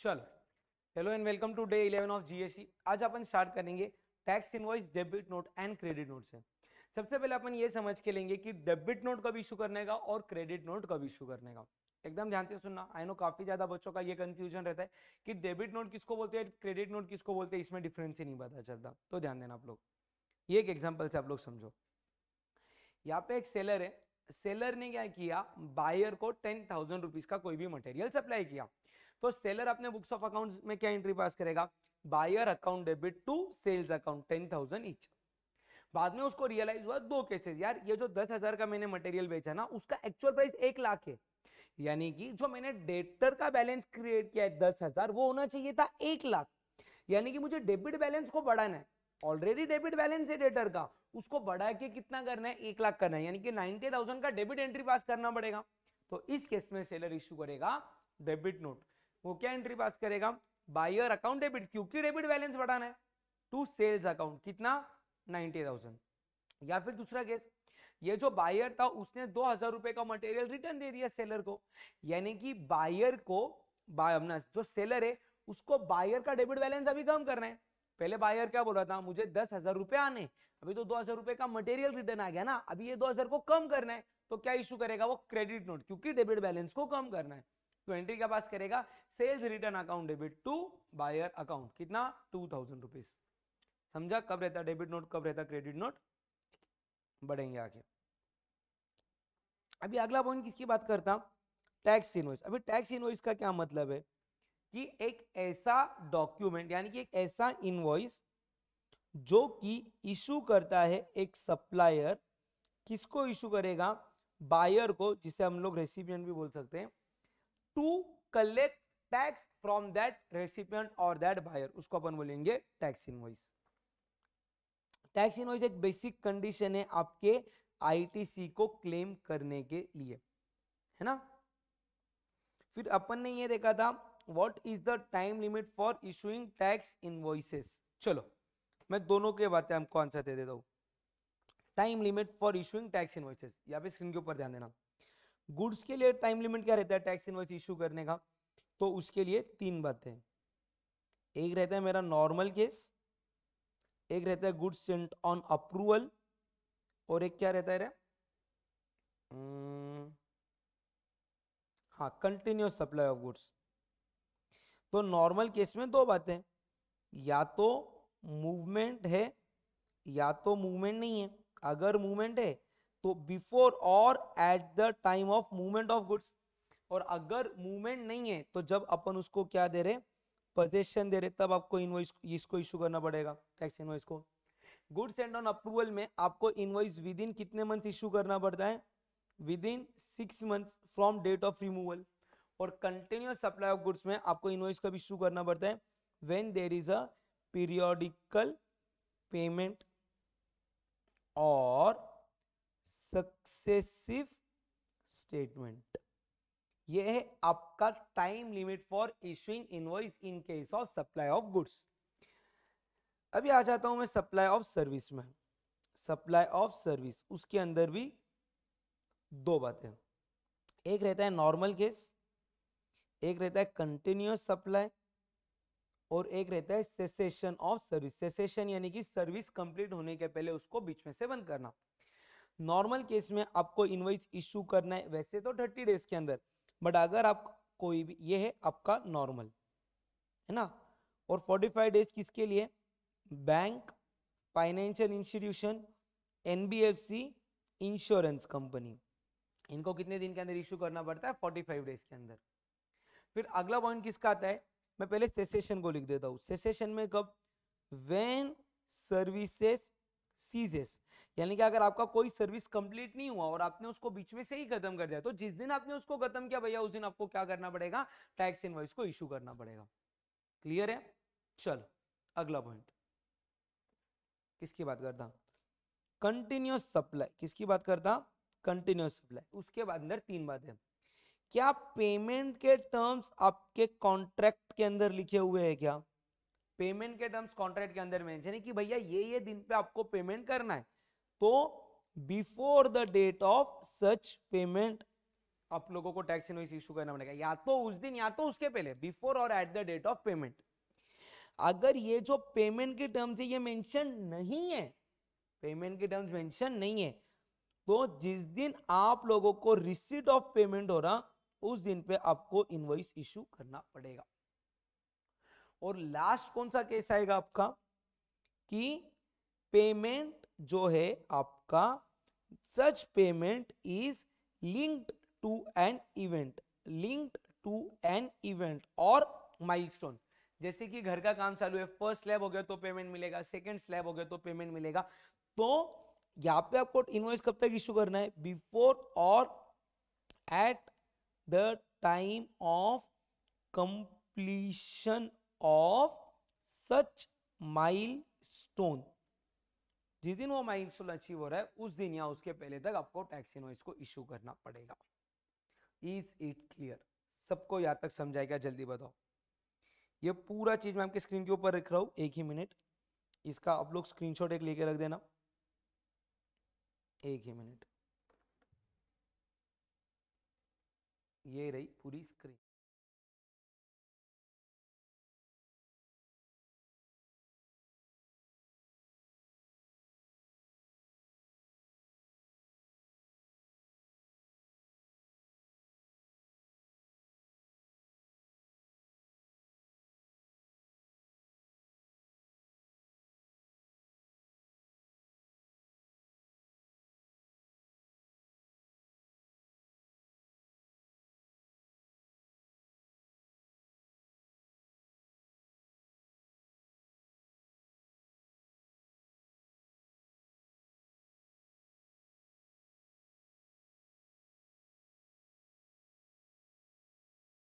चलो hello and welcome to day eleven of GST आज अपन स्टार्ट करेंगे tax invoice debit note and credit note से सबसे पहले अपन ये समझ के लेंगे कि डेबिट नोट कब इशू करने का और क्रेडिट नोट कब इशू करने का एकदम ध्यान से सुनना आई नो काफी ज्यादा बच्चों का ये कंफ्यूजन रहता है कि डेबिट नोट किसको बोलते हैं क्रेडिट नोट किसको बोलते हैं इसमें डिफरेंस ही नहीं पता चलता तो ध्यान देना आप लोग ये एक एग्जाम्पल से आप लोग समझो यहाँ पे एक सेलर है सेलर ने क्या किया बायर को टेन थाउजेंड रुपीज का कोई भी मटेरियल सप्लाई किया तो सेलर अपने बुक्स ऑफ अकाउंट में क्या एंट्री पास करेगा buyer account debit to sales account ten thousand each बाद में उसको रियलाइज हुआ दो केसेस यार ये जो दस हजार का मैंने मटेरियल बेचा ना उसका एक्चुअल प्राइस एक लाख है यानी कि जो मैंने डेटर का बैलेंस क्रिएट किया है दस हजार वो होना चाहिए था एक लाख यानी कि मुझे डेबिट बैलेंस को बढ़ाना है ऑलरेडी डेबिट बैलेंस है डेटर का उसको बढ़ा के कितना करना है एक लाख करना है यानी कि नाइनटी का डेबिट एंट्री पास करना पड़ेगा तो इस केस में सेलर इश्यू करेगा डेबिट नोट वो क्या एंट्री पास करेगा बायर अकाउंट डेबिट क्योंकि डेबिट बैलेंस बढ़ाना है टू सेल्स अकाउंट कितना नाइनटी थाउजेंड या फिर दूसरा केस ये जो बायर था उसने दो हजार रुपए का मटेरियल रिटर्न दे दिया सेलर को यानी कि बायर को अपना जो सेलर है उसको बायर का डेबिट बैलेंस अभी कम करना है पहले बायर क्या बोल रहा था मुझे दस हजार रुपए आने अभी तो दो हजार रुपए का मटेरियल रिटर्न आ गया ना अभी ये दो हजार को कम करना है तो क्या इश्यू करेगा वो क्रेडिट नोट क्योंकि डेबिट बैलेंस को कम करना है तो एंट्री क्या पास करेगा sales return account debit to buyer account कितना टू थाउजेंड रुपीज समझा कब रहता डेबिट नोट कब रहता क्रेडिट नोट बढ़ेंगे आगे अभी अगला पॉइंट किसकी बात करता टैक्स इनवॉइस अभी टैक्स इनवॉइस का क्या मतलब है कि एक ऐसा डॉक्यूमेंट यानी कि एक ऐसा इनवॉइस जो कि इशू करता है एक सप्लायर किसको इशू करेगा बायर को जिसे हम लोग रेसिपियन भी बोल सकते हैं to collect tax from that recipient और दैट बायर उसको अपन बोलेंगे टैक्स इनवॉइस टैक्स इनवॉइस एक बेसिक कंडीशन है आपके आईटीसी को क्लेम करने के लिए है ना फिर अपन ने ये देखा था what is the time limit for issuing tax invoices चलो मैं दोनों के बातें आपको आंसर दे देता हूँ time limit for issuing tax invoices यहाँ पे स्क्रीन के ऊपर ध्यान देना गुड्स के लिए टाइम लिमिट क्या रहता है टैक्स इनवॉइस इशू करने का तो उसके लिए तीन बातें एक रहता है मेरा नॉर्मल केस एक रहता है गुड्स सेंट ऑन अप्रूवल और एक क्या रहता है हाँ कंटिन्यूस सप्लाई ऑफ गुड्स तो नॉर्मल केस में दो बातें या तो मूवमेंट है या तो मूवमेंट नहीं है अगर मूवमेंट है तो बिफोर और at the time of movement of goods और अगर मूवमेंट नहीं है तो जब अपन उसको क्या दे रहे पोजेशन दे रहे तब आपको इनवॉइस इसको इशू करना पड़ेगा टैक्स इनवॉइस को गुड्स एंड ऑन अप्रूवल में आपको इनवॉइस विद इन कितने मंथ इशू करना पड़ता है within six month from date of removal और कंटिन्यूस सप्लाई ऑफ गुड्स में आपको इनवॉइस कब इशू करना पड़ता है when there is a periodical payment और सक्सेसिव स्टेटमेंट ये है आपका time limit for issuing invoice in case of supply of goods अभी आ जाता हूं मैं सप्लाई ऑफ सर्विस में सप्लाई ऑफ सर्विस उसके अंदर भी दो बातें एक रहता है नॉर्मल केस एक रहता है कंटिन्यूस सप्लाई और एक रहता है सेसेशन ऑफ सर्विस सेसेशन यानी कि सर्विस कंप्लीट होने के पहले उसको बीच में से बंद करना नॉर्मल केस में आपको इनवॉइस इश्यू करना है वैसे तो थर्टी डेज के अंदर बट अगर आप कोई भी ये है आपका नॉर्मल है ना और फोर्टी फाइव डेज किसके लिए bank financial institution NBFC insurance company इनको कितने दिन के अंदर इश्यू करना पड़ता है फोर्टी फाइव डेज के अंदर फिर अगला पॉइंट किसका आता है मैं पहले सेसेशन को लिख देता हूँ सेसेशन में कब वेन सर्विसेस सीजेस यानी कि अगर आपका कोई सर्विस कंप्लीट नहीं हुआ और आपने उसको बीच में से ही खत्म कर दिया तो जिस दिन आपने उसको खत्म किया भैया उस दिन आपको क्या करना पड़ेगा टैक्स इनवाइस को इश्यू करना पड़ेगा क्लियर है चलो अगला पॉइंट किसकी बात करता कंटिन्यूस सप्लाई किसकी बात करता कंटिन्यूस सप्लाई उसके बाद अंदर तीन है क्या पेमेंट के टर्म्स आपके कॉन्ट्रैक्ट के अंदर लिखे हुए है क्या पेमेंट के टर्म्स कॉन्ट्रैक्ट के अंदर मेंशन है कि भैया ये ये दिन पे आपको पेमेंट करना है तो before the date of such payment आप लोगों को टैक्स इनवॉइस इशू करना पड़ेगा या तो उस दिन या तो उसके पहले बिफोर और at the date of payment अगर ये जो पेमेंट के टर्म्स है ये मेंशन नहीं है पेमेंट के टर्म्स मेंशन नहीं है तो जिस दिन आप लोगों को रिसीट ऑफ पेमेंट हो रहा उस दिन पे आपको इनवॉइस इशू करना पड़ेगा और लास्ट कौन सा केस आएगा आपका कि पेमेंट जो है आपका such payment is linked to an event linked to an event और माइलस्टोन जैसे कि घर का काम चालू है फर्स्ट स्लैब हो गया तो पेमेंट मिलेगा सेकंड स्लैब हो गया तो पेमेंट मिलेगा तो यहाँ पे आपको इनवॉइस कब तक इश्यू करना है बिफोर और at the time of completion of such milestone जिस दिन वो माइलस्टोन अचीव हो रहा है उस दिन या उसके पहले तक आपको टैक्स इनवॉइस को इशू करना पड़ेगा इज इट क्लियर सबको यहाँ तक समझाएगा जल्दी बताओ ये पूरा चीज मैं आपके स्क्रीन के ऊपर रख रहा हूँ एक ही मिनट इसका आप लोग स्क्रीनशॉट एक लेके रख देना एक ही मिनट ये रही पूरी स्क्रीन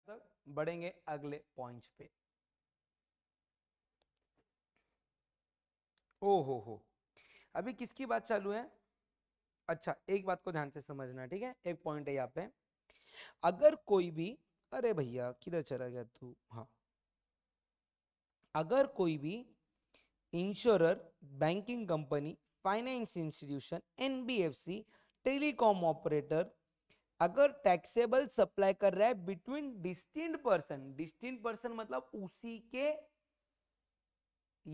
तक बढ़ेंगे अगले पॉइंट पे ओ हो हो अभी किसकी बात चालू है अच्छा एक बात को ध्यान से समझना ठीक है एक पॉइंट है यहाँ पे अगर कोई भी अरे भैया किधर चला गया तू हाँ अगर कोई भी insurer banking company finance institution NBFC telecom operator अगर टैक्सेबल सप्लाई कर रहा है between distinct person distinct person मतलब उसी के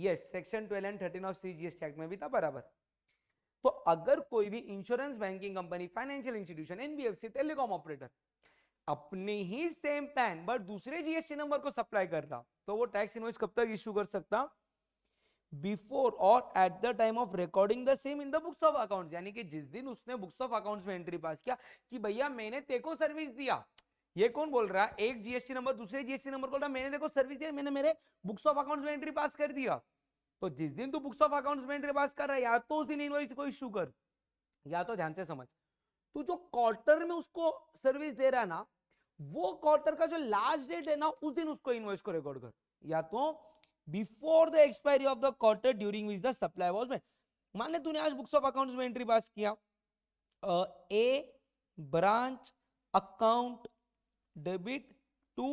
यस section twelve and thirteen of CGST act में भी था बराबर तो अगर कोई भी insurance banking company financial institution NBFC telecom operator अपने ही सेम पैन बट दूसरे जीएसटी नंबर को सप्लाई कर रहा तो वो टैक्स इन्वॉइस कब तक इश्यू कर सकता बिफोर और at the time of recording the same in the books of account यानी कि जिस दिन उसने बुक्स ऑफ अकाउंट में एंट्री पास किया कि भैया मैंने तेको सर्विस दिया ये कौन बोल रहा है एक जीएसटी नंबर दूसरे जीएसटी नंबर बोल रहा मैंने देखो सर्विस दिया मैंने मेरे बुक्स ऑफ अकाउंट्स में एंट्री पास कर दिया तो जिस दिन तू बुक्स ऑफ अकाउंट्स में एंट्री पास कर रहा है या तो उस दिन इनवॉइस को इशू कर या तो ध्यान से समझ तू जो क्वार्टर में उसको सर्विस दे रहा है ना वो क्वार्टर का जो लास्ट डेट है ना उस दिन उसको इनवॉइस को रिकॉर्ड कर या तो before the expiry of the quarter during which the supply was made मान ले तूने आज बुक्स ऑफ अकाउंट्स में एंट्री पास किया A branch account debit to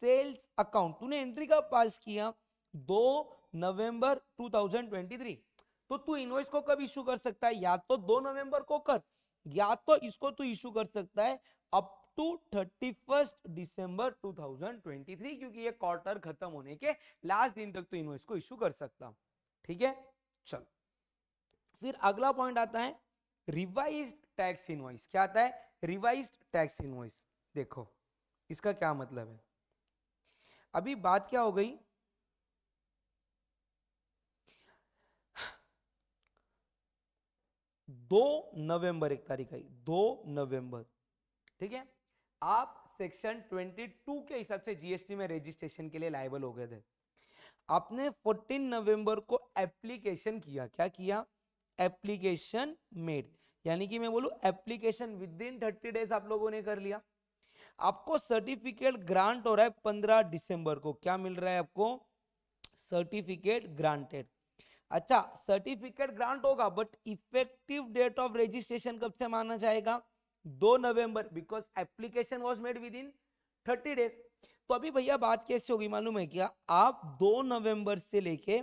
sales account तूने एंट्री कब पास किया दो नवंबर 2023 तो तू इनवॉइस को कब इशू कर सकता है या तो दो नवंबर को कर या तो इसको तू इशू कर सकता है up to thirty first December 2023 क्योंकि ये क्वार्टर खत्म होने के लास्ट दिन तक तो इन्वेस्ट को इश्यू कर सकता हूं ठीक है चलो फिर अगला पॉइंट आता है रिवाइज टैक्स इनवॉइस क्या आता है रिवाइज टैक्स इनवॉइस देखो इसका क्या मतलब है अभी बात क्या हो गई दो नवंबर एक तारीख आई दो नवंबर ठीक है आप सेक्शन 22 के हिसाब से जीएसटी में रजिस्ट्रेशन के लिए लाइबल हो गए थे आपने 14 नवंबर को एप्लीकेशन किया क्या किया एप्लीकेशन मेड यानी कि मैं बोलू application within thirty days आप लोगों ने कर लिया आपको सर्टिफिकेट ग्रांट हो रहा है पंद्रह दिसंबर को क्या मिल रहा है आपको सर्टिफिकेट ग्रांटेड अच्छा सर्टिफिकेट ग्रांट होगा but effective date of registration कब से माना जाएगा दो नवंबर because application was made within thirty days तो अभी भैया बात कैसे होगी मालूम है क्या आप दो नवंबर से लेके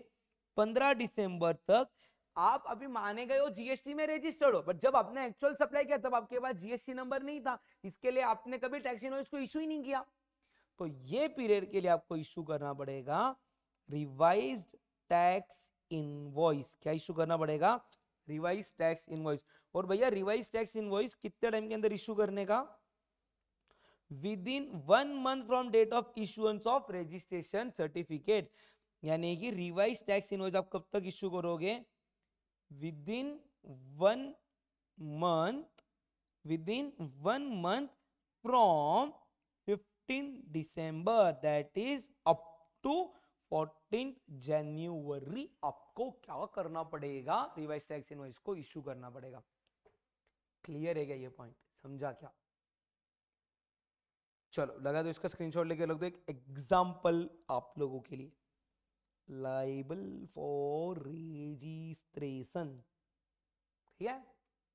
पंद्रह दिसंबर तक आप अभी माने गए हो जीएसटी में रजिस्टर्ड हो बट जब आपने एक्चुअल सप्लाई किया तब आपके पास जीएसटी नंबर नहीं था इसके लिए आपने कभी टैक्स इनवॉइस को इशू ही नहीं किया तो ये पीरियड के लिए आपको इशू करना पड़ेगा रिवाइज्ड टैक्स इनवॉइस क्या इशू करना पड़ेगा रिवाइज टैक्स इनवॉइस और भैया रिवाइज टैक्स इनवॉइस कितने टाइम के अंदर इश्यू करने का within one month from date of issuance of registration certificate यानी कि रिवाइज टैक्स इनवॉइस आप कब तक इश्यू करोगे within one month within one month from fifteen December that is up to fourteen January आपको क्या करना पड़ेगा रिवाइज टैक्स इनवाइस को इश्यू करना पड़ेगा क्लियर है क्या ये पॉइंट समझा क्या चलो लगा तो इसका स्क्रीनशॉट लेके लग दो एक एग्जांपल आप लोगों के लिए लाइबल फॉर रजिस्ट्रेशन ठीक है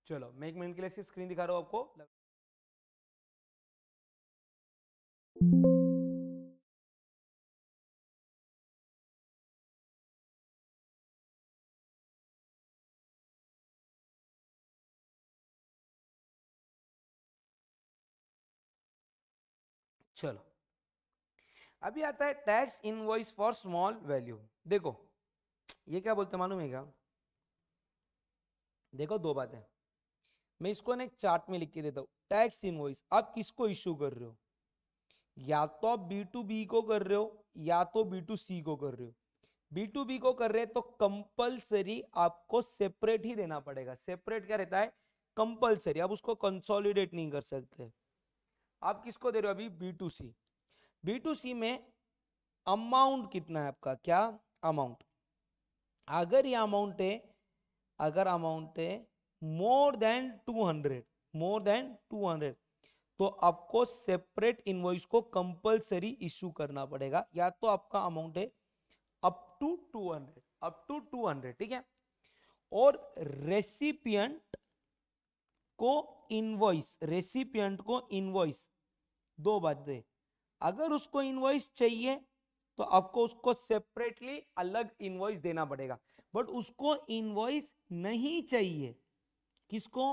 चलो मैं एक मिनट के लिए सिर्फ स्क्रीन दिखा रहा हूं आपको चलो अभी आता है tax invoice for small value देखो ये क्या बोलते मालूम है क्या देखो दो बातें मैं इसको ना एक चार्ट में लिख के देता हूं टैक्स इनवॉइस आप किसको इश्यू कर रहे हो या तो आप बी टू बी को कर रहे हो या तो बी टू सी को कर रहे हो बी टू बी को कर रहे हैं तो कंपलसरी आपको सेपरेट ही देना पड़ेगा सेपरेट क्या रहता है कंपलसरी आप उसको कंसोलिडेट नहीं कर सकते आप किसको दे रहे हो अभी B to C B to C में अमाउंट कितना है आपका क्या अमाउंट अगर ये अमाउंट है अगर अमाउंट है more than two hundred more than two hundred तो आपको सेपरेट इनवॉइस को कंपलसरी इशू करना पड़ेगा या तो आपका अमाउंट है up to two hundred up to two hundred ठीक है और रेसिपियंट को इनवॉइस रेसिपियंट को इनवॉइस दो बातें अगर उसको इनवॉइस चाहिए तो आपको उसको सेपरेटली अलग इनवॉइस देना पड़ेगा बट उसको इनवॉइस नहीं चाहिए किसको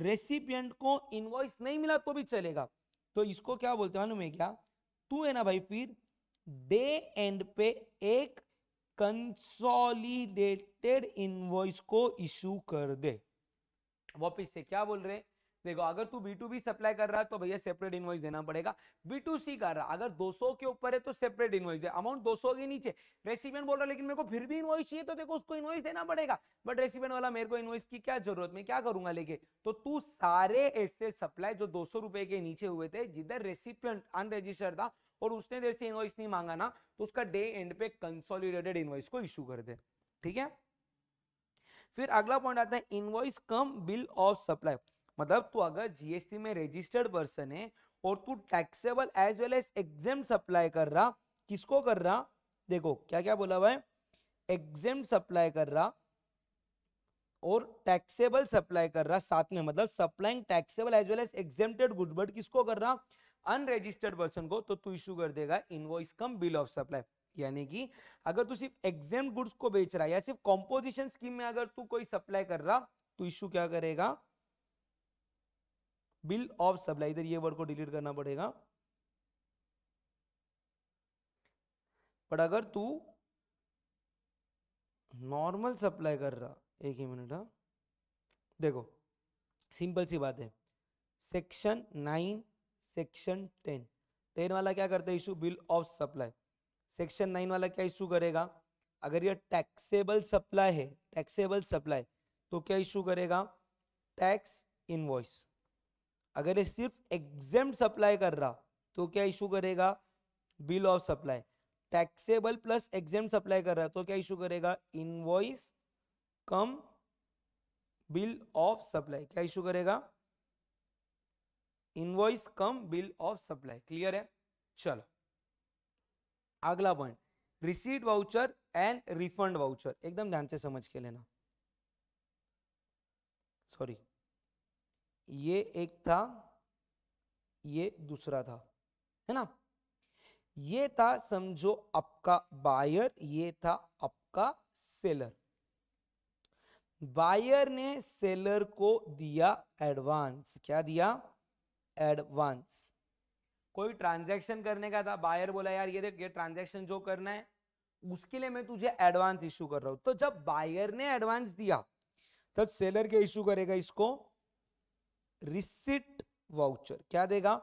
रेसिपियंट को इनवॉइस नहीं मिला तो भी चलेगा तो इसको क्या बोलते हैं मैं क्या तू है ना भाई फिर डे एंड पे एक कंसोलिडेटेड इनवॉइस को इशू कर दे वापिस से क्या बोल रहे हैं देखो अगर तू बी टू बी सप्लाई कर रहा है तो भैया सेपरेट इनवॉइस देना पड़ेगा बी टू सी कर रहा है अगर 200 के ऊपर है तो सेपरेट इनवॉइस दे अमाउंट 200 के नीचे रेसिपेंट बोल रहा है लेकिन मेरे को फिर भी इनवॉइस चाहिए तो देखो उसको इनवॉइस देना पड़ेगा बट रेसिपेंट वाला मेरे को इनवॉइस की क्या जरूरत मैं क्या करूंगा लेके तो तू सारे ऐसे सप्लाई जो दो रुपए के नीचे हुए थे जिधर रेसिपेंट अनरजिस्टर्ड था और उसने देर से इनवॉइस नहीं मांगा ना तो उसका डे एंड पे कंसोलिडेटेड इनवॉइस को इश्यू कर दे ठीक है फिर अगला पॉइंट आता है invoice cum bill of supply मतलब तू अगर जीएसटी में रजिस्टर्ड पर्सन है और तू taxable as well as exempt supply कर रहा किसको कर रहा देखो क्या क्या बोला हुआ है एग्जाम सप्लाई कर रहा और टैक्सेबल सप्लाई कर रहा साथ में मतलब supplying taxable as well as exempt good but किसको कर रहा अनरजिस्टर्ड पर्सन को तो तू इशू कर देगा invoice cum bill of supply यानी कि अगर तू सिर्फ एग्जाम गुड्स को बेच रहा है या सिर्फ कॉम्पोजिशन स्कीम में अगर तू कोई सप्लाई कर रहा तो इशू क्या करेगा बिल ऑफ सप्लाई इधर ये वर्ड को डिलीट करना पड़ेगा बट अगर तू नॉर्मल सप्लाई कर रहा एक ही मिनट हाँ देखो सिंपल सी बात है section nine section ten ten वाला क्या करता है issue bill of supply section nine वाला क्या इशू करेगा अगर यह टैक्सेबल सप्लाई है टैक्सेबल सप्लाई तो क्या इशू करेगा टैक्स इनवॉइस अगर ये सिर्फ एग्जाम सप्लाई कर रहा तो क्या इशू करेगा bill of supply taxable plus exempt supply कर रहा तो क्या इशू करेगा invoice cum bill of supply क्या इशू करेगा invoice cum bill of supply clear है चलो अगला point receipt voucher and refund voucher एकदम ध्यान से समझ के लेना सॉरी ये एक था ये दूसरा था है ना ये था समझो आपका बायर ये था आपका सेलर बायर ने सेलर को दिया एडवांस क्या दिया एडवांस कोई ट्रांजैक्शन करने का था बायर बोला यार ये देख ये ट्रांजैक्शन जो करना है उसके लिए मैं तुझे एडवांस इशू कर रहा हूं तो जब बायर ने एडवांस दिया तब सेलर क्या इशू करेगा इसको रिसिट वाउचर क्या देगा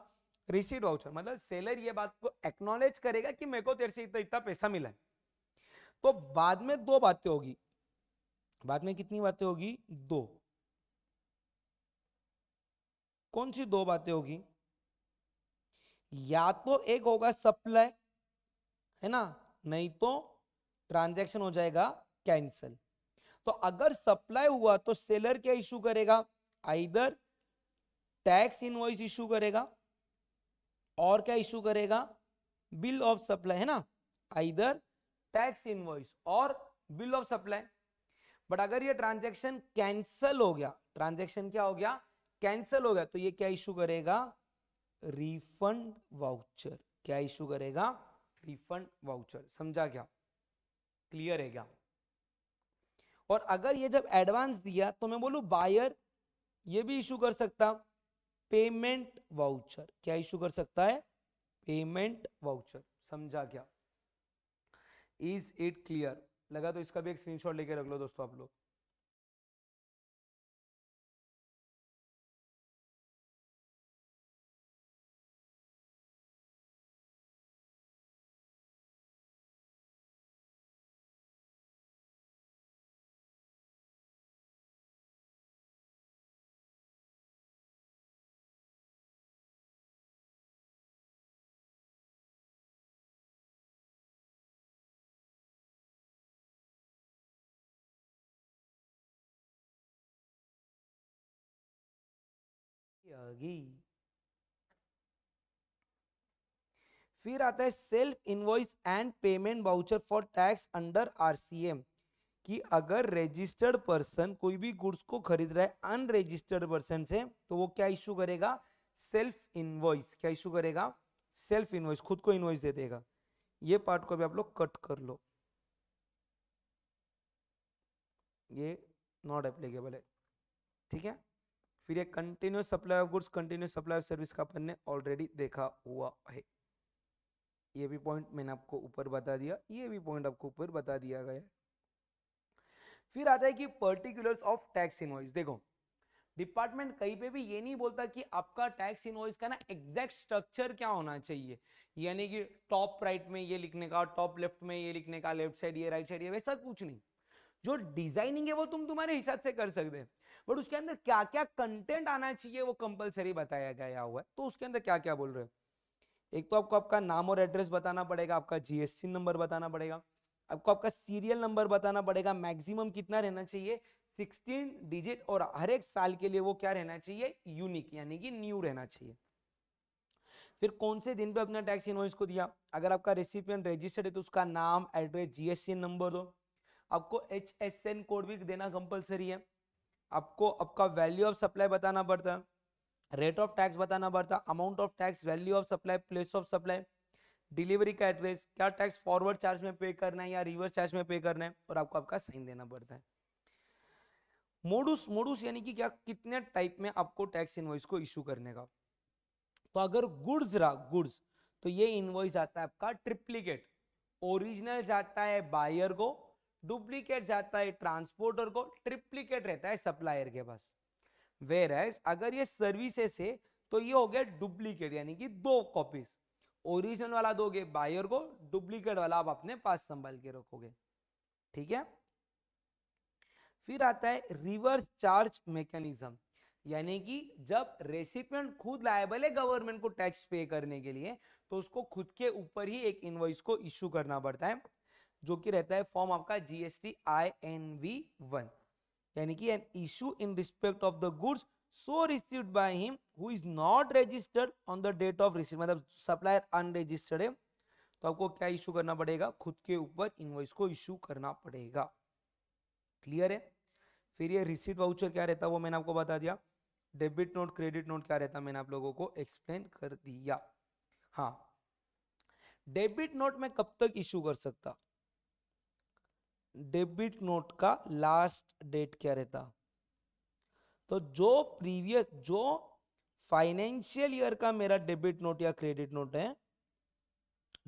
रिसिट वाउचर मतलब सेलर ये बात को एक्नोलेज करेगा कि मेरे को तेरे से इतना इतना पैसा मिला है तो बाद में दो बातें होगी बाद में कितनी बातें होगी दो कौन सी दो बातें होगी या तो एक होगा सप्लाई है ना नहीं तो ट्रांजैक्शन हो जाएगा कैंसिल तो अगर सप्लाई हुआ तो सेलर क्या इश्यू करेगा आइदर टैक्स इनवॉइस इशू करेगा और क्या इशू करेगा बिल ऑफ सप्लाई है ना आइदर टैक्स इनवॉइस और बिल ऑफ सप्लाई बट अगर ये ट्रांजैक्शन कैंसल हो गया ट्रांजैक्शन क्या हो गया कैंसल हो गया तो ये क्या इशू करेगा रिफंड वाउचर क्या इशू करेगा रिफंड वाउचर समझा क्या क्लियर है क्या और अगर ये जब एडवांस दिया तो मैं बोलू बायर ये भी इशू कर सकता पेमेंट वाउचर क्या इशू कर सकता है पेमेंट वाउचर समझा क्या इज इट क्लियर लगा तो इसका भी एक स्क्रीनशॉट लेके रख लो दोस्तों आप लोग जाएगी फिर आता है self invoice and payment voucher for tax under RCM कि अगर रजिस्टर्ड पर्सन कोई भी गुड्स को खरीद रहा है अनरजिस्टर्ड पर्सन से तो वो क्या इश्यू करेगा सेल्फ इनवॉइस क्या इश्यू करेगा सेल्फ इनवॉइस खुद को इनवॉइस दे देगा ये पार्ट को भी आप लोग कट कर लो ये नॉट एप्लीकेबल है ठीक है फिर ये continuous supply of goods continuous supply of service का अपन ने ऑलरेडी देखा हुआ है ये भी पॉइंट मैंने आपको ऊपर बता दिया ये भी पॉइंट आपको ऊपर बता दिया गया फिर आता है कि पर्टिकुलर्स ऑफ टैक्स इनवॉइस देखो डिपार्टमेंट कहीं पे भी ये नहीं बोलता कि आपका टैक्स इनवॉइस का ना एग्जैक्ट स्ट्रक्चर क्या होना चाहिए यानी कि टॉप राइट में ये लिखने का टॉप लेफ्ट में ये लिखने का लेफ्ट साइड ये राइट साइड ये वैसा कुछ नहीं जो डिजाइनिंग है वो तुम तुम्हारे हिसाब से कर सकते हैं बट उसके अंदर क्या क्या कंटेंट आना चाहिए वो कंपलसरी बताया गया हुआ है तो उसके अंदर क्या क्या बोल रहे हो एक तो आपको आपका नाम और एड्रेस बताना पड़ेगा आपका जीएसटी नंबर बताना पड़ेगा आपको आपका सीरियल नंबर बताना पड़ेगा मैक्सिमम कितना रहना चाहिए 16 डिजिट और हर एक साल के लिए वो क्या रहना चाहिए यूनिक यानी कि न्यू रहना चाहिए फिर कौन से दिन पे अपना टैक्स इनवॉइस को दिया अगर आपका रेसिपियन रजिस्टर्ड है तो उसका नाम एड्रेस जीएसटी नंबर दो आपको एच कोड भी देना कंपलसरी है आपको आपका वैल्यू ऑफ सप्लाई बताना पड़ता है रेट ऑफ टैक्स बताना पड़ता amount of tax value of supply place of supply delivery का एड्रेस क्या टैक्स फॉरवर्ड चार्ज में पे करना है या रिवर्स चार्ज में पे करना है और आपको आपका साइन देना पड़ता है मोडूस मोडूस यानी कि क्या कितने टाइप में आपको टैक्स इनवॉइस को इश्यू करने का तो अगर गुड्स रहा गुड्स तो ये इनवॉइस आता है आपका ट्रिप्लीकेट ओरिजिनल जाता है बायर को डुप्लीकेट जाता है ट्रांसपोर्टर को ट्रिप्लीकेट रहता है सप्लायर के पास वेर एज अगर ये सर्विसेस है तो ये हो गया डुप्लीकेट यानी कि दो कॉपीज ओरिजिनल वाला दोगे बायर को डुप्लीकेट वाला आप अपने पास संभाल के रखोगे ठीक है फिर आता है रिवर्स चार्ज मैकेनिज्म यानी कि जब रेसिपिएंट खुद लायबल है गवर्नमेंट को टैक्स पे करने के लिए तो उसको खुद के ऊपर ही एक इनवॉइस को इश्यू करना पड़ता है जो कि रहता है फॉर्म आपका GST I N V one यानी कि an issue in respect of the goods so received by him who is not registered on the date of receive मतलब सप्लायर अनरजिस्टर्ड है तो आपको क्या इशू करना पड़ेगा खुद के ऊपर इनवॉइस को इशू करना पड़ेगा क्लियर है फिर ये रिसीट वाउचर क्या रहता है वो मैंने आपको बता दिया डेबिट नोट क्रेडिट नोट क्या रहता है मैंने आप लोगों को एक्सप्लेन कर दिया हाँ डेबिट नोट मैं कब तक इशू कर सकता डेबिट नोट का लास्ट डेट क्या रहता तो जो प्रीवियस जो फाइनेंशियल ईयर का मेरा डेबिट नोट या क्रेडिट नोट है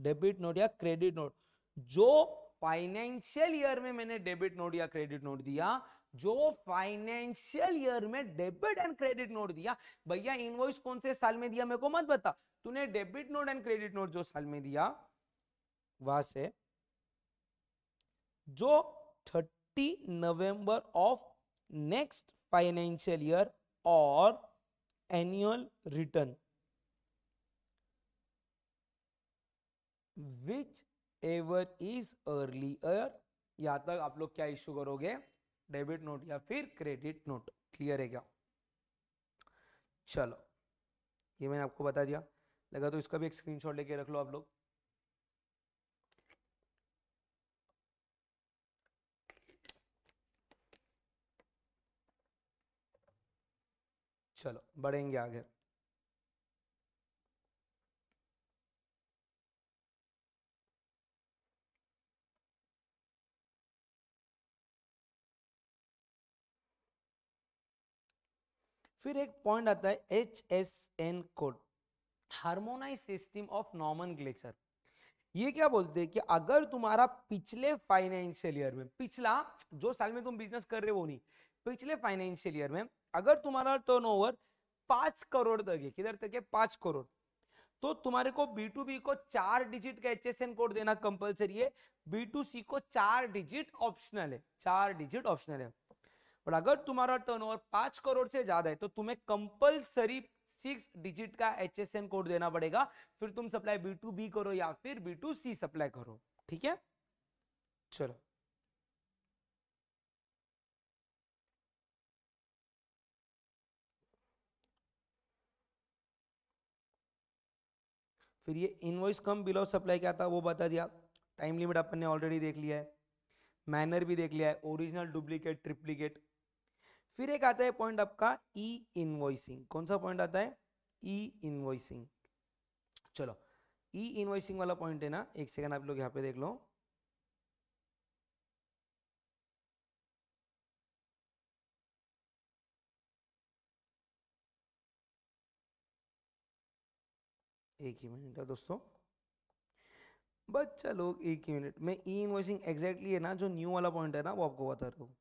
डेबिट नोट या क्रेडिट नोट जो फाइनेंशियल ईयर में मैंने डेबिट नोट या क्रेडिट नोट दिया जो फाइनेंशियल ईयर में डेबिट एंड क्रेडिट नोट दिया भैया इनवॉइस कौन से साल में दिया मेरे को मत बता तूने debit note and credit note जो साल में दिया वहां से जो 30 November of next financial year और annual return whichever is earlier यहां तक आप लोग क्या इश्यू करोगे डेबिट नोट या फिर क्रेडिट नोट क्लियर है क्या चलो ये मैंने आपको बता दिया लगा तो इसका भी एक स्क्रीनशॉट लेके रख लो आप लोग चलो बढ़ेंगे आगे फिर एक पॉइंट आता है H S N code harmonize system of nomenclature ये क्या बोलते हैं कि अगर तुम्हारा पिछले फाइनेंशियल ईयर में पिछला जो साल में तुम बिजनेस कर रहे हो नहीं पिछले फाइनेंशियल ईयर में अगर तुम्हारा टर्न ओवर पांच करोड़ तक है किधर तक है पांच करोड़ तो तुम्हारे को बी टू बी को चार डिजिट का एच एस एन कोड देना कंपलसरी है बी टू सी को चार डिजिट ऑप्शनल है चार डिजिट ऑप्शनल है और अगर तुम्हारा टर्न ओवर पांच करोड़ से ज्यादा है तो तुम्हें कंपलसरी सिक्स डिजिट का एच एस एन कोड देना पड़ेगा फिर तुम सप्लाई बी टू बी करो या फिर बी टू सी सप्लाई करो ठीक है चलो फिर ये इनवॉइस कम बिलो सप्लाई क्या था वो बता दिया टाइम लिमिट अपन ने ऑलरेडी देख लिया है मैनर भी देख लिया है ओरिजिनल डुप्लीकेट ट्रिप्लीकेट फिर एक आता है पॉइंट आपका ई इनवॉइसिंग कौन सा पॉइंट आता है ई इनवॉइसिंग चलो ई इनवॉइसिंग वाला पॉइंट है ना एक सेकंड आप लोग यहाँ पे देख लो एक ही मिनट है दोस्तों बच्चा लोग एक ही मिनट में ई इन्वॉइसिंग एग्जैक्टली है ना जो न्यू वाला पॉइंट है ना वो आपको बता रहा हूँ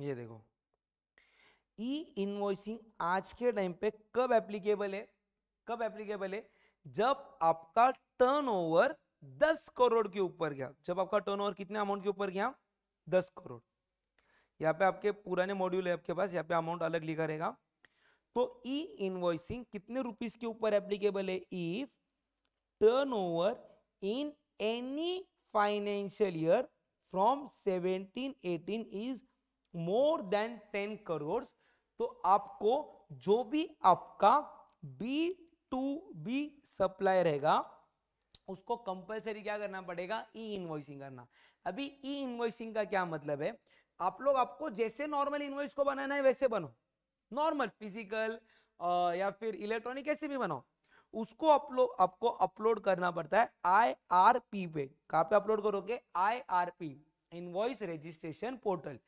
ये देखो ई इनवॉइसिंग आज के टाइम पे कब एप्लीकेबल है कब एप्लीकेबल है जब आपका टर्नओवर 10 करोड़ के ऊपर गया जब आपका टर्नओवर कितने अमाउंट के ऊपर गया 10 करोड़ यहाँ पे आपके पुराने मॉड्यूल है आपके पास यहाँ पे अमाउंट अलग लिखा रहेगा तो ई इनवॉइसिंग कितने रुपीस के ऊपर एप्लीकेबल है if turnover in any financial year from 17 18 is more than ten crore तो आपको जो भी आपका बी टू बी सप्लाई रहेगा उसको कंपलसरी क्या करना पड़ेगा ई इनवॉइसिंग करना अभी ई इनवॉइसिंग का क्या मतलब है आप लोग आपको जैसे नॉर्मल इनवॉइस को बनाना है वैसे बनो नॉर्मल फिजिकल या फिर इलेक्ट्रॉनिक ऐसे भी बनाओ उसको अपलोड आपको अपलोड करना पड़ता है आई आर पी पे कहा पे अपलोड करोगे I R P invoice registration portal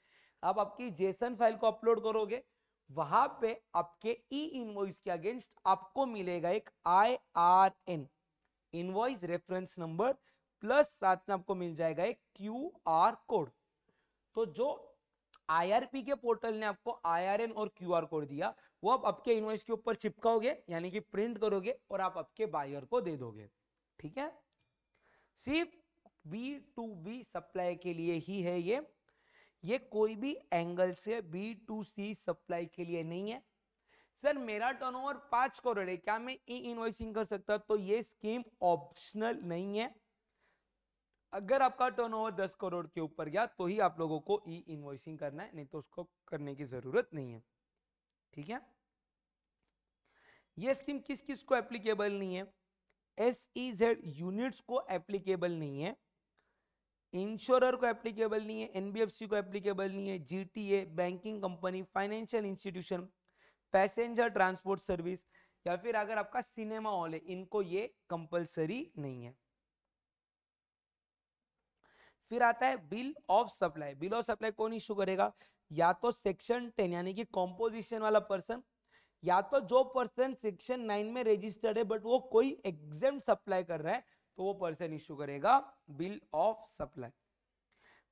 आप आपकी जेसन फाइल को अपलोड करोगे वहां पे आपके ई इनवॉइस के अगेंस्ट आपको मिलेगा एक I R N invoice reference number plus साथ में आपको मिल जाएगा एक क्यू आर कोड तो जो आईआरपी के पोर्टल ने आपको आईआरएन और क्यूआर कोड दिया वो आप आपके इनवॉइस के ऊपर चिपकाओगे यानी कि प्रिंट करोगे और आप आपके बायर को दे दोगे ठीक है सिर्फ बी टू बी सप्लाई के लिए ही है ये ये कोई भी एंगल से बी टू सी सप्लाई के लिए नहीं है सर मेरा टर्नओवर पांच करोड़ है क्या मैं ई e इनवॉइसिंग कर सकता तो ये स्कीम ऑप्शनल नहीं है अगर आपका टर्नओवर दस करोड़ के ऊपर गया तो ही आप लोगों को ई e इनवॉइसिंग करना है नहीं तो उसको करने की जरूरत नहीं है ठीक है ये स्कीम किस किस को एप्लीकेबल नहीं है एसई जेड यूनिट्स को एप्लीकेबल नहीं है इंश्योरर को एप्लीकेबल नहीं है एनबीएफसी को एप्लीकेबल नहीं है GTA banking company financial institution passenger transport service या फिर अगर आपका सिनेमा हॉल है इनको ये कंपलसरी नहीं है फिर आता है bill of supply bill of supply कौन इश्यू करेगा या तो सेक्शन टेन यानी कि कॉम्पोजिशन वाला पर्सन या तो जो पर्सन सेक्शन नाइन में रजिस्टर्ड है बट वो कोई एग्जाम सप्लाई कर रहा है तो वो पर्सन इशू करेगा बिल ऑफ सप्लाई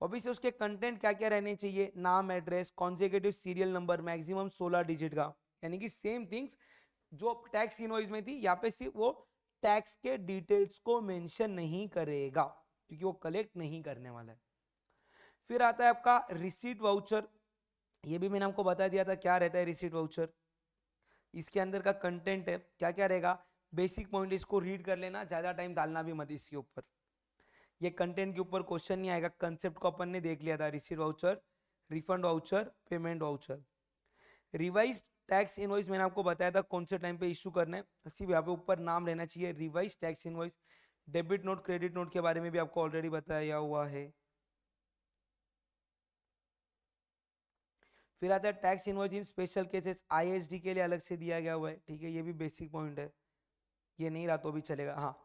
अभी से उसके कंटेंट क्या क्या रहने चाहिए नाम address consecutive serial number maximum 16 digit का यानी कि सेम थिंग्स जो टैक्स इनवॉइस में थी यहाँ पे सिर्फ वो टैक्स के डिटेल्स को मेंशन नहीं करेगा क्योंकि वो कलेक्ट नहीं करने वाला है फिर आता है आपका रिसीट वाउचर ये भी मैंने आपको बता दिया था क्या रहता है रिसीट वाउचर इसके अंदर का कंटेंट है क्या क्या रहेगा बेसिक पॉइंट इसको रीड कर लेना ज़्यादा टाइम डालना भी मत इसके ऊपर ये कंटेंट के ऊपर क्वेश्चन नहीं आएगा कंसेप्ट को अपन ने देख लिया था receive voucher refund voucher payment voucher revise tax invoice मैंने आपको बताया था कौन से टाइम पे इश्यू करना है सिर्फ यहाँ पे ऊपर नाम रहना चाहिए revise tax invoice debit note credit note के बारे में भी आपको ऑलरेडी बताया हुआ है फिर आता है tax invoice in special cases ISD के लिए अलग से दिया गया हुआ है ठीक है ये भी बेसिक पॉइंट है ये नहीं रहा तो भी चलेगा हाँ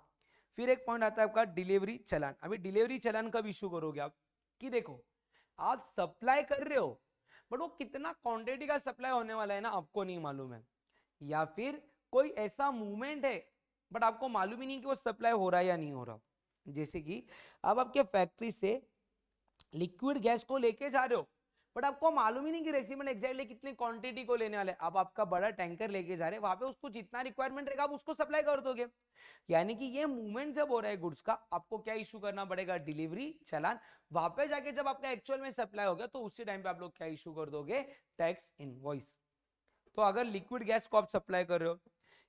फिर एक पॉइंट आता है आपका डिलीवरी चलान अभी डिलीवरी चलान कब इशू करोगे आप कि देखो आप सप्लाई कर रहे हो बट वो कितना क्वांटिटी का सप्लाई होने वाला है ना आपको नहीं मालूम है या फिर कोई ऐसा मूवमेंट है बट आपको मालूम ही नहीं कि वो सप्लाई हो रहा है या नहीं हो रहा जैसे कि अब आपके फैक्ट्री से लिक्विड गैस को लेके जा रहे हो बट आपको मालूम ही नहीं कि रेसिमेंट एक्जैक्टली कितनी क्वांटिटी को लेने वाले आप आपका बड़ा टैंकर लेके जा रहे हैं वहां पे उसको जितना रिक्वायरमेंट रहेगा आप उसको सप्लाई कर दोगे यानी कि ये मूवमेंट जब हो रहा है गुड्स का आपको क्या इशू करना पड़ेगा डिलीवरी चलान वहां पे जाके जब आपका एक्चुअल में सप्लाई हो गया तो उसी टाइम पे आप लोग क्या इशू कर दोगे टैक्स इन तो अगर लिक्विड गैस को आप सप्लाई कर रहे हो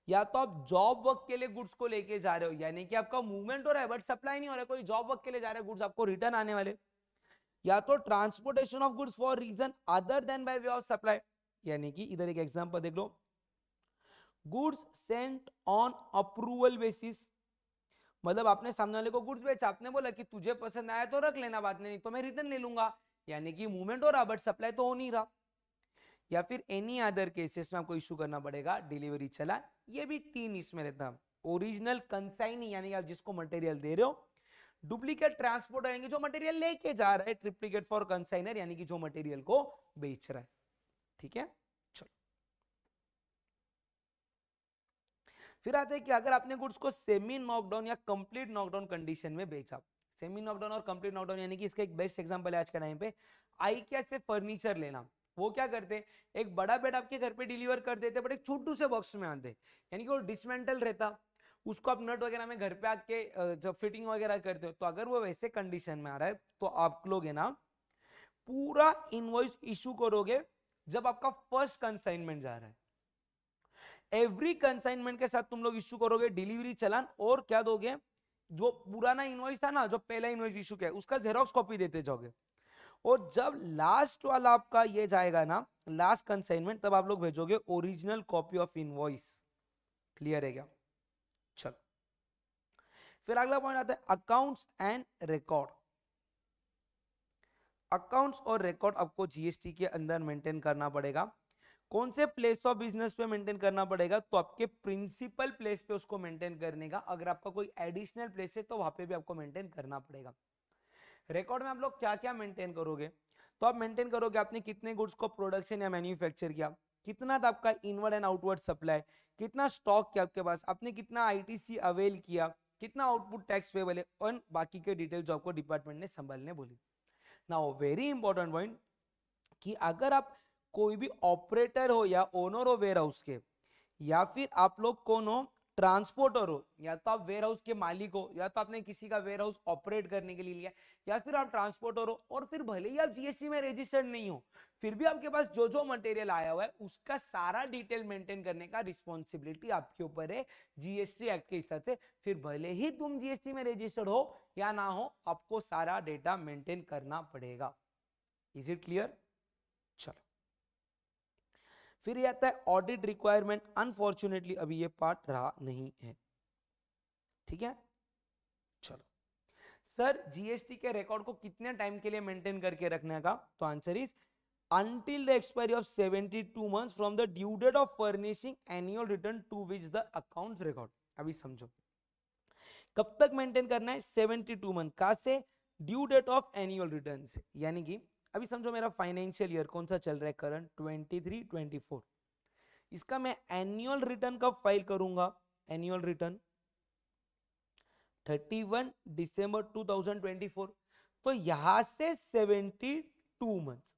या तो आप जॉब वर्क के लिए गुड्स को लेके जा रहे हो यानी कि आपका मूवमेंट हो रहा है बट सप्लाई नहीं हो रहा है कोई जॉब वर्क के लिए जा रहे हैं गुड्स आपको रिटर्न आने वाले या तो transportation of goods for reason other than by way of supply यानी कि इधर एक एग्जांपल देख लो goods sent on approval basis मतलब आपने सामने वाले को गुड्स बेचा आपने बोला कि तुझे पसंद आया तो रख लेना बाद में नहीं तो मैं रिटर्न ले लूंगा यानी कि मूवमेंट हो रहा बट सप्लाई तो हो नहीं रहा या फिर एनी अदर केसेस में आपको इश्यू करना पड़ेगा डिलीवरी चला ये भी तीन इसमें रहता ओरिजिनल कंसाइनी यानी आप जिसको मटेरियल दे रहे हो डुप्लीकेट ट्रांसपोर्ट आएंगे जो मटेरियल लेके जा रहा है ट्रिप्लीकेट फॉर कंसाइनर यानी कि जो मटेरियल को बेच रहा है ठीक है चलो फिर आते हैं कि अगर आपने गुड्स को सेमी नॉकडाउन या कंप्लीट नॉकडाउन कंडीशन में बेचा सेमी नॉकडाउन और कंप्लीट नॉकडाउन यानी कि इसका एक बेस्ट एग्जाम्पल है आज के टाइम पे आईकिया से फर्नीचर लेना वो क्या करते एक बड़ा बेड आपके घर पे डिलीवर कर देते बट एक छोटू से बॉक्स में आते यानी कि वो डिसमेंटल रहता उसको आप नट वगैरह में घर पे आके जब फिटिंग वगैरह करते हो तो अगर वो वैसे कंडीशन में आ रहा है तो आप लोग है ना पूरा इनवॉइस इशू करोगे जब आपका फर्स्ट कंसाइनमेंट जा रहा है एवरी कंसाइनमेंट के साथ तुम लोग इश्यू करोगे डिलीवरी चलान और क्या दोगे जो पुराना इनवॉइस था ना जो पहला इनवॉइस इशू किया उसका जेरोक्स कॉपी देते जाओगे और जब लास्ट वाला आपका ये जाएगा ना लास्ट कंसाइनमेंट तब आप लोग भेजोगे original copy of invoice clear है क्या फिर अगला पॉइंट आता है अकाउंट्स एंड रिकॉर्ड अकाउंट्स और रिकॉर्ड आपको जीएसटी के अंदर मेंटेन करना पड़ेगा कौन से प्लेस ऑफ बिजनेस पे मेंटेन करना पड़ेगा तो आपके प्रिंसिपल प्लेस पे उसको मेंटेन करने का अगर आपका कोई एडिशनल प्लेस है तो वहां पे भी आपको मेंटेन करना पड़ेगा रिकॉर्ड में आप लोग क्या क्या मेंटेन करोगे तो आप मेंटेन करोगे आपने कितने गुड्स को प्रोडक्शन या मैन्युफैक्चर किया कितना था आपका इनवर्ड एंड आउटवर्ड सप्लाई कितना स्टॉक किया आपके पास आपने कितना आईटीसी अवेल किया कितना आउटपुट टैक्स पेबल है और बाकी के डिटेल्स आपको डिपार्टमेंट ने संभालने बोली नाउ वेरी इंपॉर्टेंट पॉइंट कि अगर आप कोई भी ऑपरेटर हो या ओनर हो वेयर हाउस के या फिर आप लोग कौन हो ट्रांसपोर्टर हो या तो आप वेयर हाउस के मालिक हो या तो आपने किसी का वेयर हाउस ऑपरेट करने के लिए लिया या फिर आप ट्रांसपोर्टर हो और फिर भले ही आप जीएसटी में रजिस्टर्ड नहीं हो फिर भी आपके पास जो जो मटेरियल आया हुआ है उसका सारा डिटेल मेंटेन करने का रिस्पॉन्सिबिलिटी आपके ऊपर है जीएसटी एक्ट के हिसाब से फिर भले ही तुम जीएसटी में रजिस्टर्ड हो या ना हो आपको सारा डेटा मेंटेन करना पड़ेगा इज इट क्लियर फिर ये आता है ऑडिट रिक्वायरमेंट अनफॉर्चुनेटली अभी ये पार्ट रहा नहीं है ठीक है चलो सर जीएसटी के रिकॉर्ड को कितने टाइम के लिए मेंटेन करके रखने का तो answer is until the expiry of 72 month from the due date of furnishing annual return to which the account record अभी समझो कब तक मेंटेन करना है 72 मंथ कहा से due date of annual return से यानी कि अभी समझो मेरा फाइनेंशियल ईयर कौन सा चल रहा है current twenty three twenty four इसका मैं एनुअल रिटर्न कब फाइल करूंगा एनुअल रिटर्न 31 दिसंबर 2024 तो यहां से टू मंथ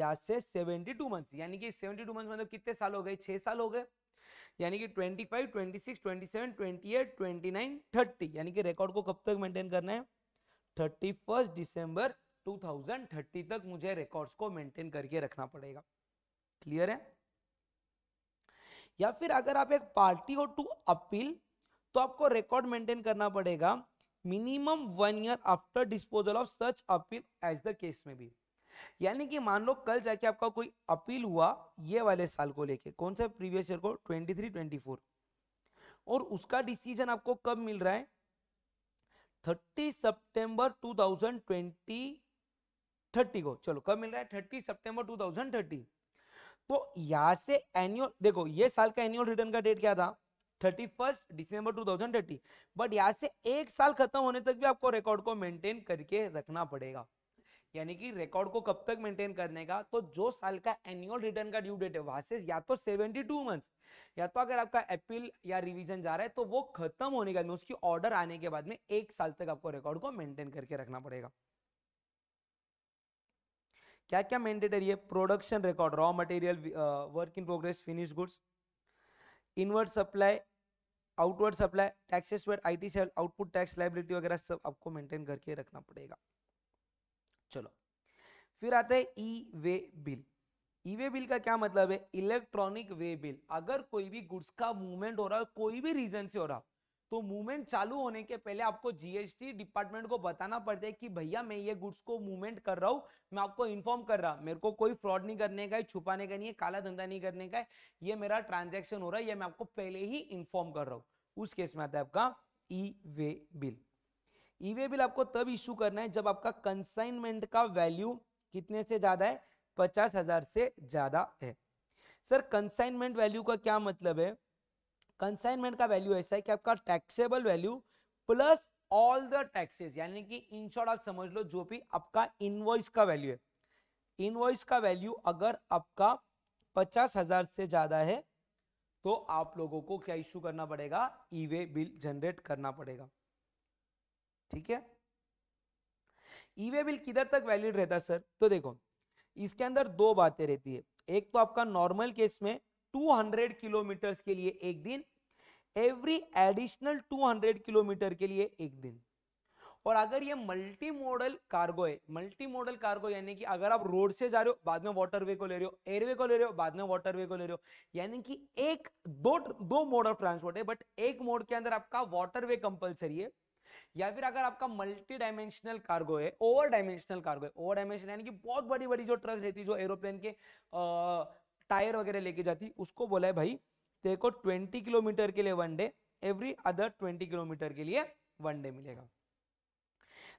यहां से टू मंथ यानी कि टू मंथ मतलब कितने साल हो गए छह साल हो गए यानी कि seven twenty eight twenty nine thirty यानी कि रिकॉर्ड को कब तक मेंटेन करना है 31 दिसंबर 2030 तक मुझे रिकॉर्ड्स को मेंटेन करके रखना पड़ेगा क्लियर है या फिर अगर आप एक पार्टी हो टू अपील तो आपको रिकॉर्ड मेंटेन करना पड़ेगा minimum one year after disposal of such appeal as the case में भी यानी कि मान लो कल जाके आपका कोई अपील हुआ ये वाले साल को लेके कौन सा प्रीवियस ईयर को 23 24 और उसका डिसीजन आपको कब मिल रहा है 30 सितंबर थर्टी को चलो कब मिल रहा है thirty September two thousand thirty तो यहां से एनुअल देखो ये साल का एनुअल रिटर्न का डेट क्या था thirty first December two thousand thirty but यहाँ से एक साल खत्म होने तक भी आपको रिकॉर्ड को मेंटेन करके रखना पड़ेगा यानी कि रिकॉर्ड को कब तक मेंटेन करने का तो जो साल का एनुअल रिटर्न का ड्यू डेट है वहां से या तो 72 मंथ्स या तो अगर आपका अपील या रिवीजन जा रहा है तो वो खत्म होने के बाद में उसकी ऑर्डर आने के बाद में एक साल तक आपको रिकॉर्ड को मेंटेन करके रखना पड़ेगा क्या क्या मैंडेटरी है production record raw material work in progress finish goods inward supply outward supply taxes पर I T output tax liability वगैरह सब आपको मेंटेन करके रखना पड़ेगा चलो फिर आता है ई वे बिल ई वे बिल का क्या मतलब है इलेक्ट्रॉनिक वे बिल अगर कोई भी गुड्स का मूवमेंट हो रहा है कोई भी रीजन से हो रहा तो मूवमेंट चालू होने के पहले आपको जीएसटी डिपार्टमेंट को बताना पड़ता है कि भैया मैं ये गुड्स को मूवमेंट कर रहा हूँ मैं आपको इन्फॉर्म कर रहा मेरे को कोई फ्रॉड नहीं करने का है छुपाने का नहीं है काला धंधा नहीं करने का है ये मेरा ट्रांजेक्शन हो रहा है ये मैं आपको पहले ही इन्फॉर्म कर रहा हूँ उस केस में आता है आपका ई वे बिल ई वे बिल आपको तब इश्यू करना है जब आपका कंसाइनमेंट का वैल्यू कितने से ज्यादा है पचास हजार से ज्यादा है सर कंसाइनमेंट वैल्यू का क्या मतलब है कंसाइनमेंट का वैल्यू ऐसा है कि आपका taxable value plus all the taxes यानी कि इन शॉर्ट आप समझ लो जो भी आपका इनवॉइस का वैल्यू है इनवॉइस का वैल्यू अगर आपका पचास हजार से ज्यादा है तो आप लोगों को क्या इश्यू करना पड़ेगा ई वे बिल जनरेट करना पड़ेगा ठीक है ई वे बिल किधर तक वैलिड रहता है सर तो देखो इसके अंदर दो बातें रहती है एक तो आपका नॉर्मल केस में 200 किलोमीटर के लिए एक दिन एवरी एडिशनल 200 किलोमीटर के लिए एक दिन और अगर ये मल्टी मॉडल कार्गो है मल्टी मॉडल कार्गो यानी कि अगर आप रोड से जा रहे हो बाद में वाटरवे को ले रहे हो एयरवे को ले रहे हो बाद में वाटरवे को ले रहे हो यानी कि एक दो दो मोड ऑफ ट्रांसपोर्ट है बट एक मोड के अंदर आपका वाटरवे कंपलसरी है या फिर अगर आपका मल्टी डायमेंशनल कार्गो है ओवर डायमेंशनल कार्गो है ओवर डायमेंशन यानी कि बहुत बड़ी बड़ी जो ट्रक रहती है जो एरोप्लेन के टायर वगैरह लेके जाती उसको बोला है भाई तेरे को ट्वेंटी किलोमीटर के लिए one day every other twenty kilometre के लिए वन डे मिलेगा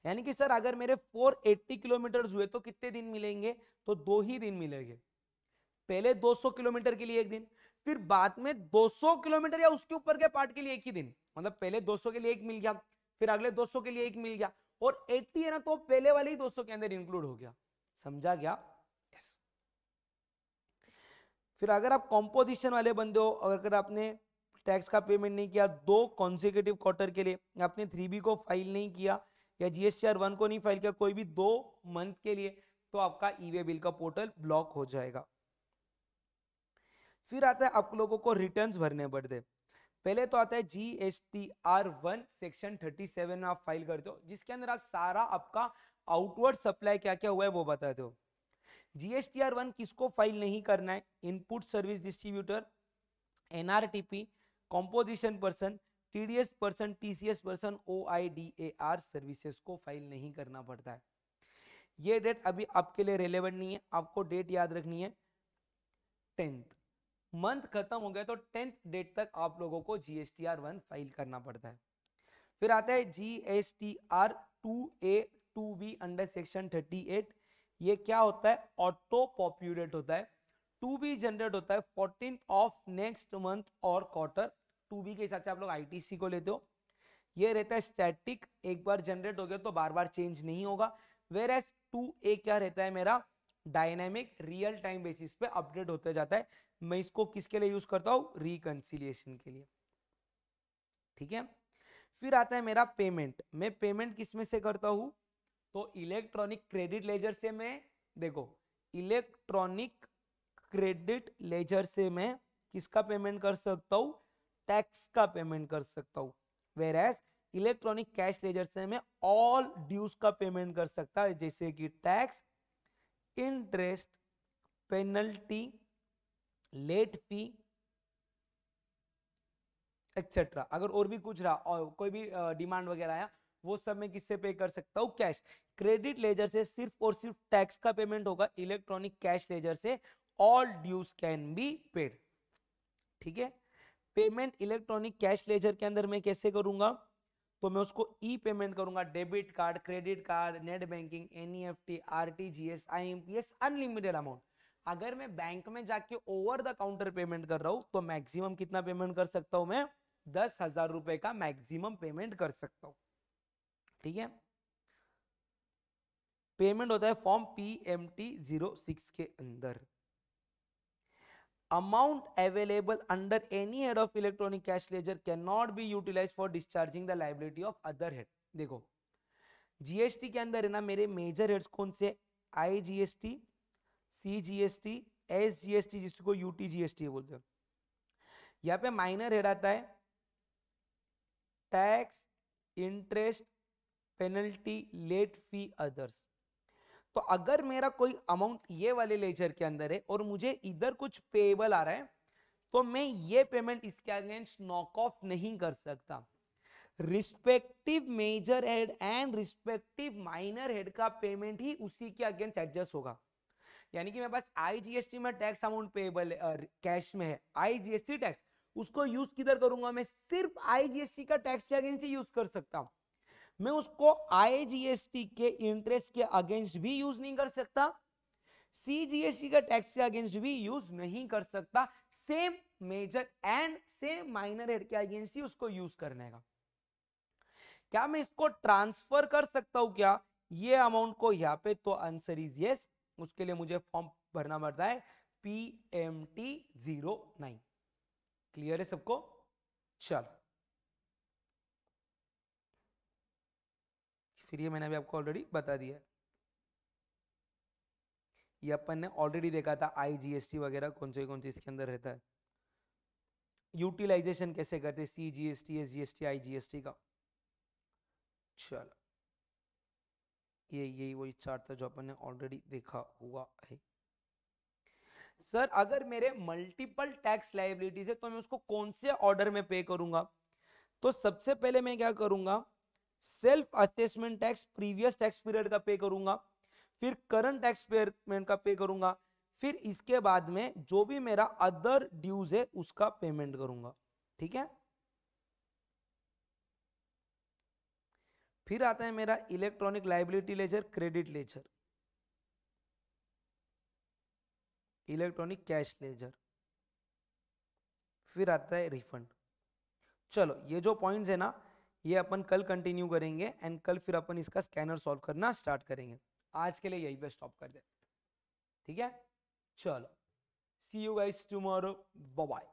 यानी कि सर अगर मेरे 480 किलोमीटर हुए तो कितने दिन मिलेंगे तो दो ही दिन मिलेंगे पहले 200 किलोमीटर के लिए एक दिन फिर बाद में 200 किलोमीटर या उसके ऊपर के पार्ट के लिए एक ही दिन मतलब पहले 200 के लिए एक मिल गया फिर अगले 200 के लिए एक मिल गया और 80 है ना तो पहले वाले ही 200 के अंदर इंक्लूड हो गया समझा गया फिर अगर आप कॉम्पोजिशन वाले बंदे हो अगर आपने टैक्स का पेमेंट नहीं किया दो कॉन्सिक्यूटिव क्वार्टर के लिए आपने थ्री बी को फाइल नहीं किया या जीएसटीआर वन को नहीं फाइल किया कोई भी दो मंथ के लिए तो आपका ई वे बिल का पोर्टल ब्लॉक हो जाएगा फिर आता है आप लोगों को रिटर्न्स भरने पड़ते पहले तो आता है G S T R one section thirty seven आप फाइल करते हो जिसके अंदर आप सारा आपका आउटवर्ड सप्लाई क्या क्या हुआ है वो बताते हो जीएसटीआर वन किसको फाइल नहीं करना है input service distributor NRTP composition person TDS person TCS person OIDAR services को फाइल नहीं करना पड़ता है ये डेट अभी आपके लिए रेलेवेंट नहीं है आपको डेट याद रखनी है टेंथ मंथ खत्म हो गया तो टेंथ डेट तक आप लोगों को जीएसटीआर वन फाइल करना पड़ता है फिर आता है GSTR two A two B under section thirty eight ये क्या होता है ऑटो पॉप्यूलेट होता है टू बी जनरेट होता है फोर्टीन ऑफ नेक्स्ट मंथ और क्वार्टर टू बी के हिसाब से आप लोग आईटीसी को लेते हो ये रहता है स्टैटिक एक बार जनरेट हो गया तो बार बार चेंज नहीं होगा वेर एस टू ए क्या रहता है मेरा डायनामिक रियल टाइम बेसिस पे अपडेट होते जाता है मैं इसको किसके लिए यूज करता हूँ रिकनसिलियेशन के लिए ठीक है फिर आता है मेरा पेमेंट मैं पेमेंट किसमें से करता हूँ तो इलेक्ट्रॉनिक क्रेडिट लेजर से मैं देखो इलेक्ट्रॉनिक क्रेडिट लेजर से मैं किसका पेमेंट कर सकता हूँ टैक्स का पेमेंट कर सकता हूँ whereas electronic cash ledger से मैं ऑल ड्यूज का पेमेंट कर सकता है जैसे कि tax interest penalty late fee etcetera अगर और भी कुछ रहा और कोई भी डिमांड वगैरह आया वो सब मैं किससे पे कर सकता हूँ कैश क्रेडिट लेजर से सिर्फ और सिर्फ टैक्स का पेमेंट होगा इलेक्ट्रॉनिक कैश लेजर से all dues can be paid ठीक है पेमेंट इलेक्ट्रॉनिक कैश लेजर के अंदर मैं कैसे करूंगा तो मैं उसको ई पेमेंट करूंगा debit card credit card net banking NEFT RTGS IMPS unlimited amount अगर मैं बैंक में जाके ओवर द काउंटर पेमेंट कर रहा हूं तो मैक्सिमम कितना पेमेंट कर सकता हूं मैं दस हजार रुपए का मैक्सिमम पेमेंट कर सकता हूं ठीक है पेमेंट होता है form P M T zero six के अंदर available under any head of electronic cash ledger can not be utilise for discharging the liability of other head देखो जीएसटी के अंदर है ना मेरे मेजर हेड्स कौन से I GST C GST S GST जिसको यूटी जीएसटी बोलते हैं यहाँ पे माइनर हेड आता है tax interest penalty late fee others तो अगर मेरा कोई अमाउंट ये वाले लेजर के अंदर है और मुझे इधर कुछ पेबल आ रहा है तो मैं ये पेमेंट इसके अगेंस्ट नॉक ऑफ नहीं कर सकता respective major head and respective minor head का पेमेंट ही उसी के अगेंस्ट एडजस्ट होगा यानी कि मेरे पास आईजीएसटी में टैक्स अमाउंट पेबल कैश में है आईजीएसटी टैक्स उसको यूज किधर करूंगा मैं सिर्फ आईजीएसटी का टैक्स के अगेंस्ट ही यूज कर सकता हूँ मैं उसको आईजीएसटी के इंटरेस्ट के अगेंस्ट भी यूज नहीं कर सकता सीजीएसटी का टैक्स के अगेंस्ट भी यूज नहीं कर सकता same major and same minor head के अगेंस्ट ही उसको यूज करने का क्या मैं इसको ट्रांसफर कर सकता हूं क्या ये अमाउंट को यहाँ पे तो आंसर इज यस उसके लिए मुझे फॉर्म भरना पड़ता है P M T zero nine clear है सबको चलो फिर ये मैंने अभी आपको ऑलरेडी बता दिया है ये अपन ने ऑलरेडी देखा था आई जी एस टी वगैरह कौन से कौन से इसके अंदर रहता है यूटिलाइजेशन कैसे करते C G S T S G S T I G S T का चलो ये यही वही चार्ट था जो अपन ने ऑलरेडी देखा हुआ है सर अगर मेरे मल्टीपल टैक्स लाइबिलिटीज है तो मैं उसको कौन से ऑर्डर में पे करूंगा तो सबसे पहले मैं क्या करूंगा self assessment tax previous tax period का पे करूंगा फिर करंट टैक्स पेमेंट का पे करूंगा फिर इसके बाद में जो भी मेरा अदर ड्यूज है उसका पेमेंट करूंगा ठीक है फिर आता है मेरा electronic liability ledger credit ledger electronic cash ledger फिर आता है रिफंड चलो ये जो पॉइंट्स है ना ये अपन कल कंटिन्यू करेंगे एंड कल फिर अपन इसका स्कैनर सॉल्व करना स्टार्ट करेंगे आज के लिए यही पे स्टॉप कर दे ठीक है चलो see you guys tomorrow bye